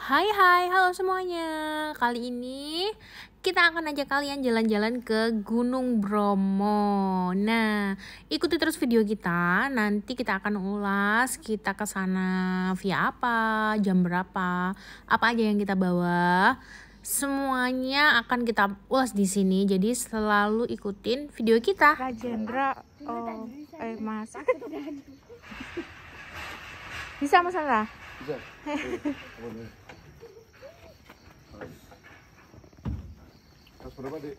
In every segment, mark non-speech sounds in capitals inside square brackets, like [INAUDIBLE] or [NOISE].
Hai hai, halo semuanya. Kali ini kita akan ajak kalian jalan-jalan ke Gunung Bromo. Nah, ikuti terus video kita. Nanti kita akan ulas kita ke sana via apa, jam berapa, apa aja yang kita bawa. Semuanya akan kita ulas di sini. Jadi selalu ikutin video kita. Kak Jendra, oh, eh Mas. Bisa masalah? Kelas berapa, Dek?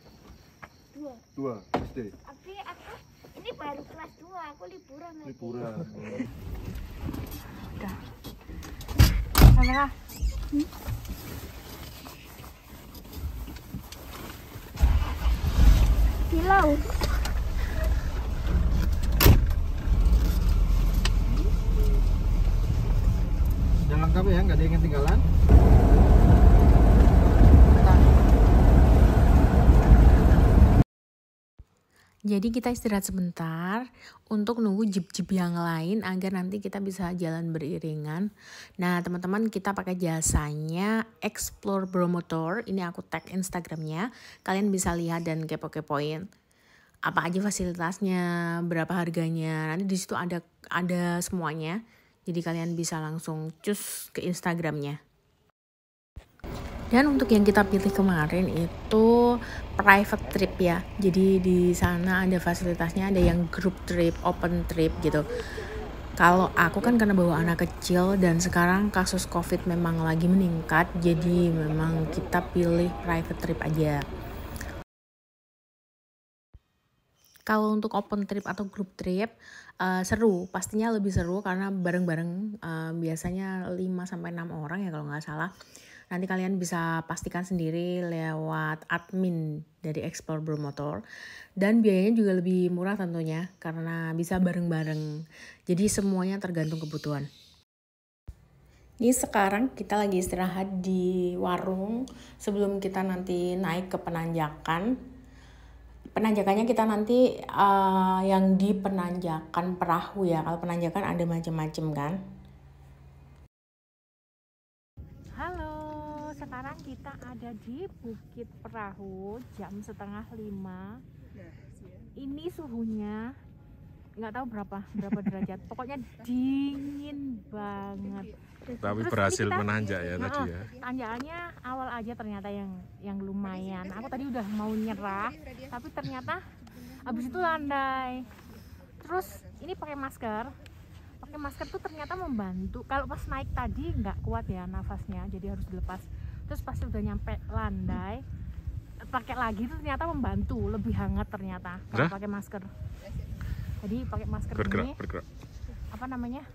Dua. Dua, SD. Tapi aku ini baru kelas dua, aku liburan. Liburan. Sudah. Kamera. Hmm? Pilau. tertangkap ya nggak ada yang ketinggalan Jadi kita istirahat sebentar untuk nunggu jeep-jeep yang lain agar nanti kita bisa jalan beriringan. Nah teman-teman kita pakai jasanya Explore Bromotor. Ini aku tag Instagramnya. Kalian bisa lihat dan kepo-kepoin apa aja fasilitasnya, berapa harganya. Nanti di situ ada ada semuanya. Jadi kalian bisa langsung cus ke Instagramnya. Dan untuk yang kita pilih kemarin itu private trip ya. Jadi di sana ada fasilitasnya ada yang group trip, open trip gitu. Kalau aku kan karena bawa anak kecil dan sekarang kasus covid memang lagi meningkat, jadi memang kita pilih private trip aja. Kalau untuk open trip atau group trip, Eh, seru pastinya lebih seru karena bareng-bareng uh, biasanya 5 sampai 6 orang ya kalau nggak salah nanti kalian bisa pastikan sendiri lewat admin dari Explore Motor dan biayanya juga lebih murah tentunya karena bisa bareng-bareng jadi semuanya tergantung kebutuhan ini sekarang kita lagi istirahat di warung sebelum kita nanti naik ke penanjakan penanjakannya kita nanti uh, yang di penanjakan perahu ya kalau penanjakan ada macam-macam kan halo sekarang kita ada di Bukit Perahu jam setengah lima ini suhunya nggak tahu berapa berapa derajat pokoknya dingin banget tapi berhasil kita, menanjak ya tadi ya tanjakannya awal aja ternyata yang yang lumayan aku tadi udah mau nyerah tapi ternyata abis itu landai terus ini pakai masker pakai masker tuh ternyata membantu kalau pas naik tadi nggak kuat ya nafasnya jadi harus dilepas terus pas udah nyampe landai pakai lagi itu ternyata membantu lebih hangat ternyata kalau pakai masker jadi pakai masker bergerak, ini bergerak. apa namanya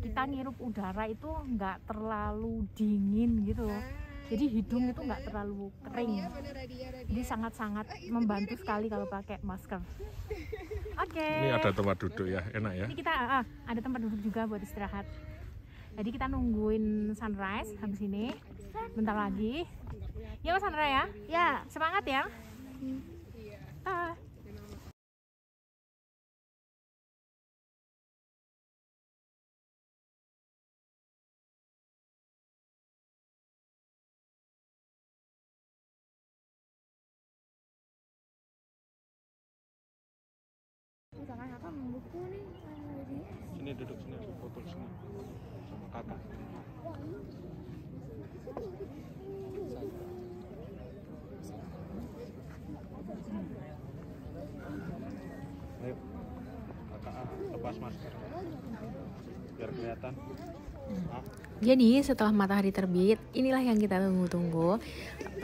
kita iya. ngirup udara itu nggak terlalu dingin gitu ah, Jadi hidung iya itu nggak terlalu oh, kering. Iya Jadi sangat-sangat eh, membantu sekali kalau pakai masker. [LAUGHS] Oke. Okay. Ini ada tempat duduk ya, enak ya. Ini kita ah, ah, ada tempat duduk juga buat istirahat. Jadi kita nungguin sunrise habis ini. Bentar lagi. Ya Mas Sandra ya? Ya. Semangat ya. Bye. Ah. rekam buku nih sini duduk sini foto sini sama kakak hmm. ayo kakak lepas masker biar kelihatan ah jadi setelah matahari terbit, inilah yang kita tunggu-tunggu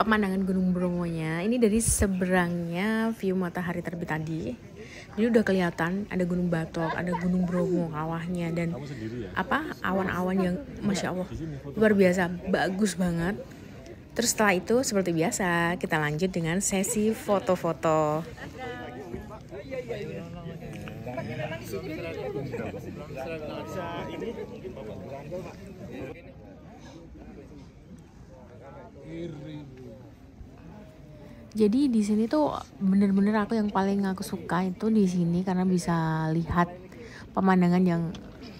pemandangan Gunung Bromo-nya. Ini dari seberangnya view matahari terbit tadi. Jadi udah kelihatan ada Gunung Batok, ada Gunung Bromo kawahnya dan ya? apa awan-awan yang masya Allah luar biasa, bagus banget. Terus setelah itu seperti biasa kita lanjut dengan sesi foto-foto. Iya, iya, iya. jadi di sini tuh bener-bener aku yang paling aku suka itu di sini karena bisa lihat pemandangan yang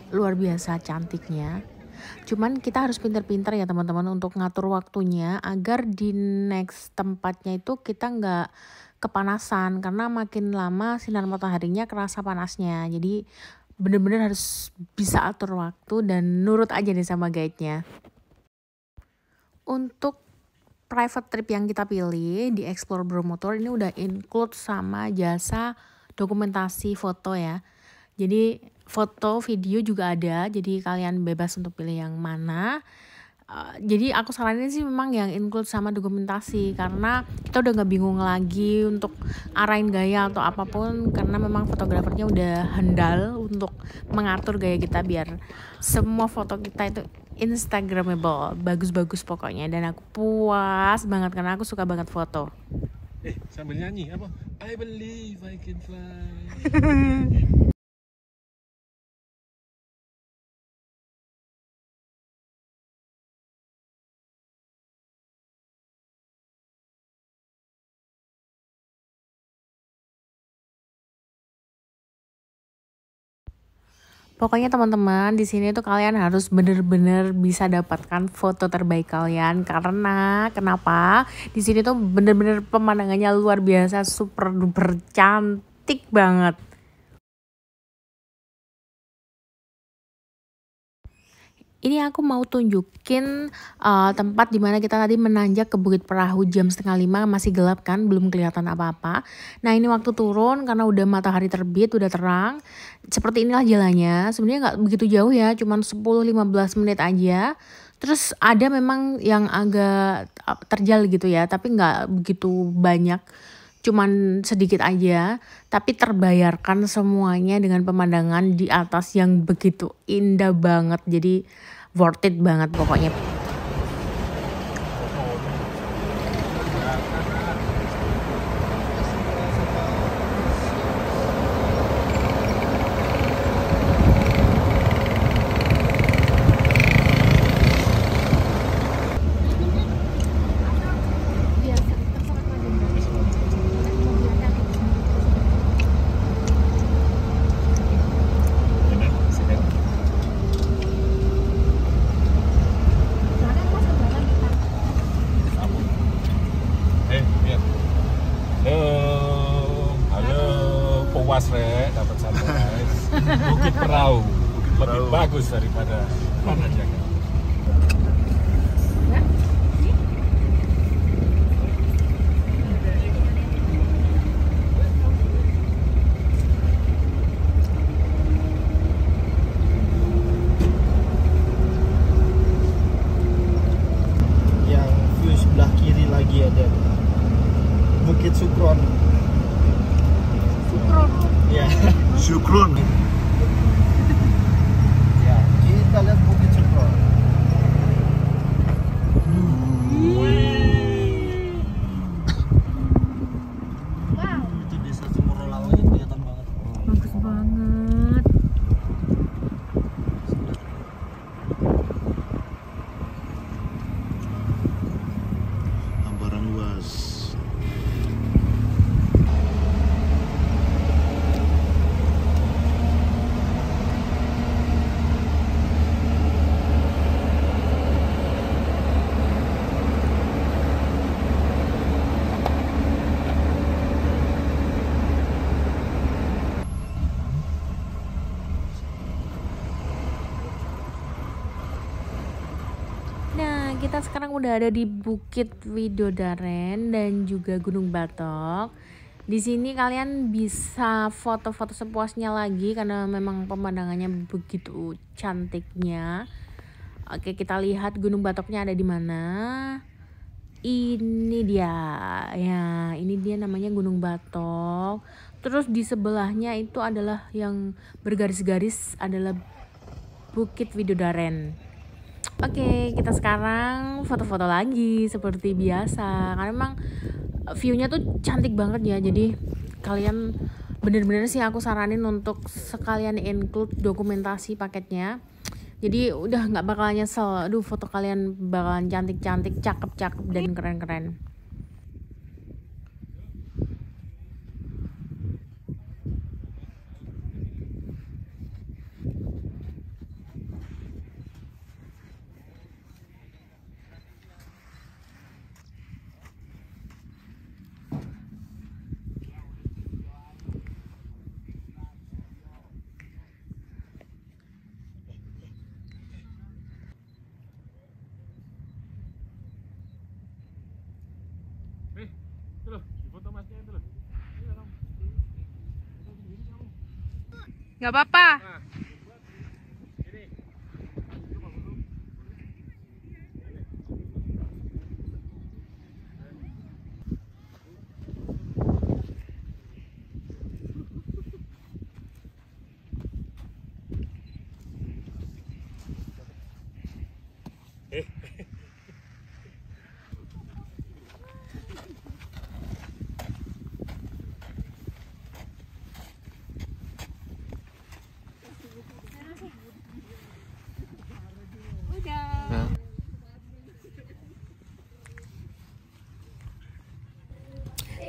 luar biasa cantiknya. Cuman kita harus pinter-pinter ya teman-teman untuk ngatur waktunya agar di next tempatnya itu kita nggak kepanasan karena makin lama sinar mataharinya kerasa panasnya. Jadi bener-bener harus bisa atur waktu dan nurut aja nih sama guide-nya. Untuk private trip yang kita pilih di Explore Bromotor ini udah include sama jasa dokumentasi foto ya. Jadi foto, video juga ada, jadi kalian bebas untuk pilih yang mana. Uh, jadi aku saranin sih memang yang include sama dokumentasi karena kita udah nggak bingung lagi untuk arahin gaya atau apapun karena memang fotografernya udah handal untuk mengatur gaya kita biar semua foto kita itu Instagramable, bagus-bagus pokoknya dan aku puas banget karena aku suka banget foto. Eh, sambil nyanyi apa? I believe I can fly. [LAUGHS] Pokoknya teman-teman di sini tuh kalian harus bener-bener bisa dapatkan foto terbaik kalian karena kenapa? Di sini tuh bener-bener pemandangannya luar biasa super duper cantik banget. ini aku mau tunjukin uh, tempat dimana kita tadi menanjak ke bukit perahu jam setengah lima masih gelap kan belum kelihatan apa-apa nah ini waktu turun karena udah matahari terbit udah terang seperti inilah jalannya sebenarnya nggak begitu jauh ya cuman 10-15 menit aja terus ada memang yang agak eh, terjal gitu ya tapi nggak begitu banyak cuman sedikit aja, tapi terbayarkan semuanya dengan pemandangan di atas yang begitu indah banget. Jadi worth it banget pokoknya. pas re dapat sunrise [LAUGHS] bukit perahu bukit lebih perahu. bagus daripada mana dia شكرا kita sekarang udah ada di Bukit Widodaren dan juga Gunung Batok. Di sini kalian bisa foto-foto sepuasnya lagi karena memang pemandangannya begitu cantiknya. Oke, kita lihat Gunung Batoknya ada di mana. Ini dia. Ya, ini dia namanya Gunung Batok. Terus di sebelahnya itu adalah yang bergaris-garis adalah Bukit Widodaren. Oke, kita sekarang foto-foto lagi seperti biasa. Karena memang view-nya tuh cantik banget ya. Jadi kalian bener-bener sih aku saranin untuk sekalian include dokumentasi paketnya. Jadi udah nggak bakal nyesel. Aduh, foto kalian bakalan cantik-cantik, cakep-cakep dan keren-keren. Gak apa-apa. Nah.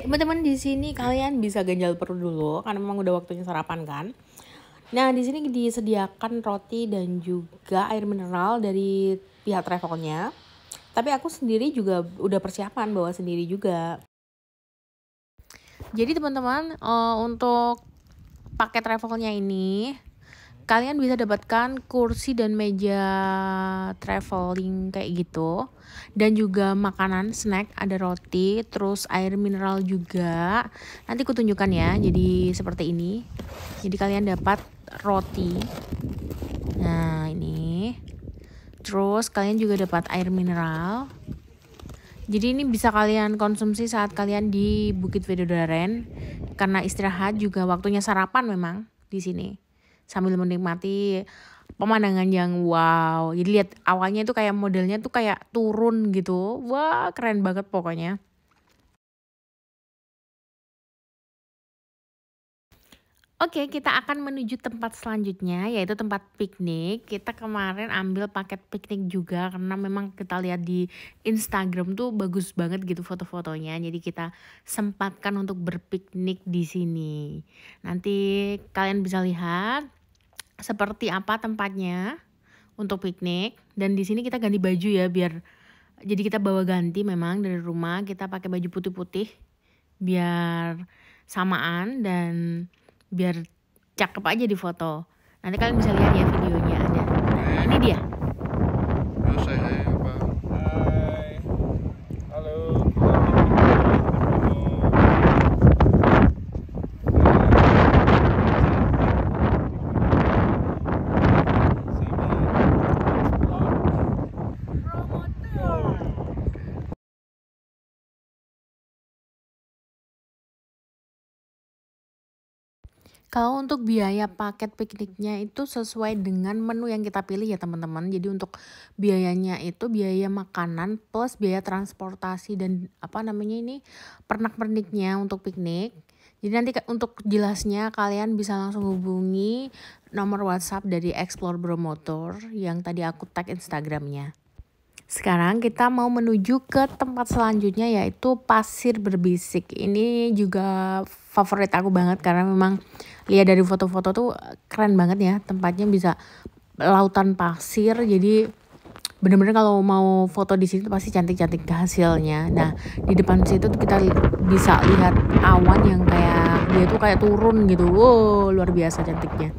teman-teman di sini kalian bisa ganjal perut dulu karena memang udah waktunya sarapan kan. Nah, di sini disediakan roti dan juga air mineral dari pihak travelnya. Tapi aku sendiri juga udah persiapan bawa sendiri juga. Jadi teman-teman, uh, untuk paket travelnya ini kalian bisa dapatkan kursi dan meja traveling kayak gitu dan juga makanan snack ada roti terus air mineral juga nanti kutunjukkan ya jadi seperti ini jadi kalian dapat roti nah ini terus kalian juga dapat air mineral jadi ini bisa kalian konsumsi saat kalian di Bukit Vedodaren karena istirahat juga waktunya sarapan memang di sini sambil menikmati pemandangan yang wow. Jadi lihat awalnya itu kayak modelnya tuh kayak turun gitu. Wah, keren banget pokoknya. Oke, kita akan menuju tempat selanjutnya yaitu tempat piknik. Kita kemarin ambil paket piknik juga karena memang kita lihat di Instagram tuh bagus banget gitu foto-fotonya. Jadi kita sempatkan untuk berpiknik di sini. Nanti kalian bisa lihat seperti apa tempatnya untuk piknik dan di sini kita ganti baju ya biar jadi kita bawa ganti memang dari rumah kita pakai baju putih-putih biar samaan dan biar cakep aja di foto nanti kalian bisa lihat ya videonya Kalau untuk biaya paket pikniknya itu sesuai dengan menu yang kita pilih ya teman-teman. Jadi untuk biayanya itu biaya makanan plus biaya transportasi dan apa namanya ini pernak-perniknya untuk piknik. Jadi nanti untuk jelasnya kalian bisa langsung hubungi nomor WhatsApp dari Explore Bro Motor yang tadi aku tag Instagramnya. Sekarang kita mau menuju ke tempat selanjutnya yaitu pasir berbisik. Ini juga favorit aku banget karena memang lihat dari foto-foto tuh keren banget ya tempatnya bisa lautan pasir jadi bener-bener kalau mau foto di sini pasti cantik-cantik hasilnya. Nah di depan situ tuh kita bisa lihat awan yang kayak dia tuh kayak turun gitu, wow luar biasa cantiknya.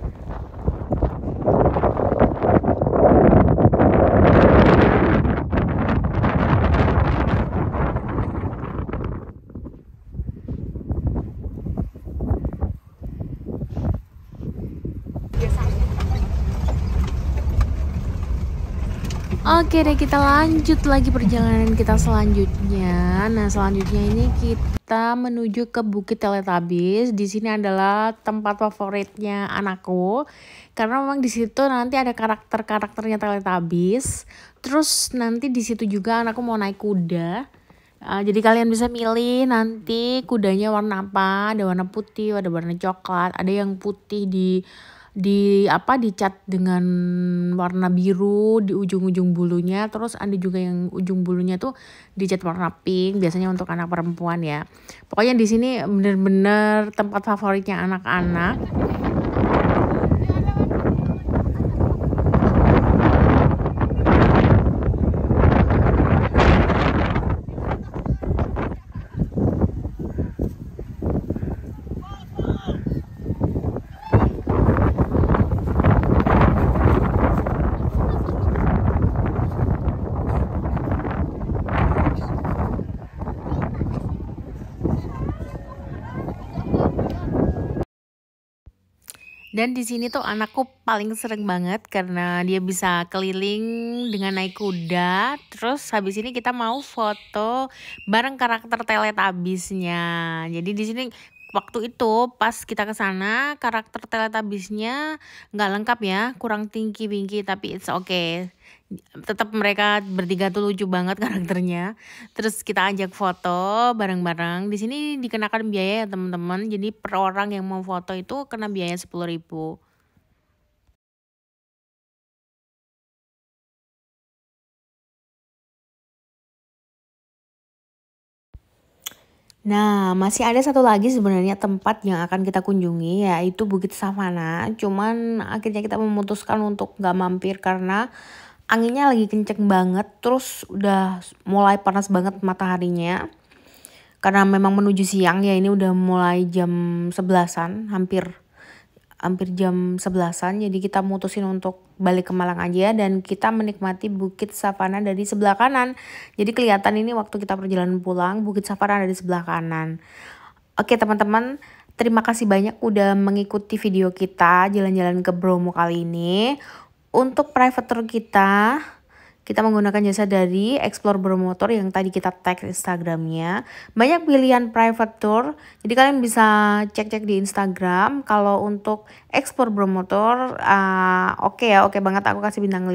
Oke deh kita lanjut lagi perjalanan kita selanjutnya. Nah selanjutnya ini kita menuju ke Bukit Teletabis. Di sini adalah tempat favoritnya anakku karena memang di situ nanti ada karakter karakternya Teletabis. Terus nanti di situ juga anakku mau naik kuda. Uh, jadi kalian bisa milih nanti kudanya warna apa, ada warna putih, ada warna coklat, ada yang putih di di apa dicat dengan warna biru di ujung-ujung bulunya terus ada juga yang ujung bulunya tuh dicat warna pink biasanya untuk anak perempuan ya pokoknya di sini bener-bener tempat favoritnya anak-anak Dan di sini tuh anakku paling sering banget karena dia bisa keliling dengan naik kuda. Terus habis ini kita mau foto bareng karakter teletabisnya. Jadi di sini waktu itu pas kita ke sana karakter teletabisnya nggak lengkap ya, kurang tinggi-tinggi tapi it's okay tetap mereka bertiga tuh lucu banget [LAUGHS] karakternya. Terus kita ajak foto bareng-bareng. Di sini dikenakan biaya ya teman-teman. Jadi per orang yang mau foto itu kena biaya sepuluh ribu. Nah, masih ada satu lagi sebenarnya tempat yang akan kita kunjungi yaitu Bukit Savana. Cuman akhirnya kita memutuskan untuk nggak mampir karena anginnya lagi kenceng banget terus udah mulai panas banget mataharinya karena memang menuju siang ya ini udah mulai jam sebelasan hampir hampir jam sebelasan jadi kita mutusin untuk balik ke Malang aja dan kita menikmati bukit savana dari sebelah kanan jadi kelihatan ini waktu kita perjalanan pulang bukit savana dari sebelah kanan oke teman-teman terima kasih banyak udah mengikuti video kita jalan-jalan ke Bromo kali ini untuk private tour kita, kita menggunakan jasa dari Explore Bermotor yang tadi kita tag Instagramnya. Banyak pilihan private tour, jadi kalian bisa cek-cek di Instagram. Kalau untuk Explore Bermotor, uh, oke okay ya, oke okay banget aku kasih bintang 5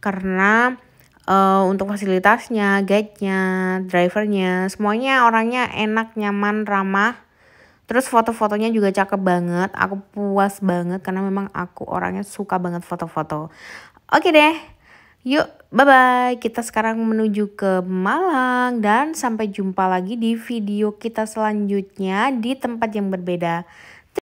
karena uh, untuk fasilitasnya, guide-nya, drivernya, semuanya orangnya enak, nyaman, ramah Terus foto-fotonya juga cakep banget. Aku puas banget karena memang aku orangnya suka banget foto-foto. Oke deh. Yuk, bye-bye. Kita sekarang menuju ke Malang dan sampai jumpa lagi di video kita selanjutnya di tempat yang berbeda.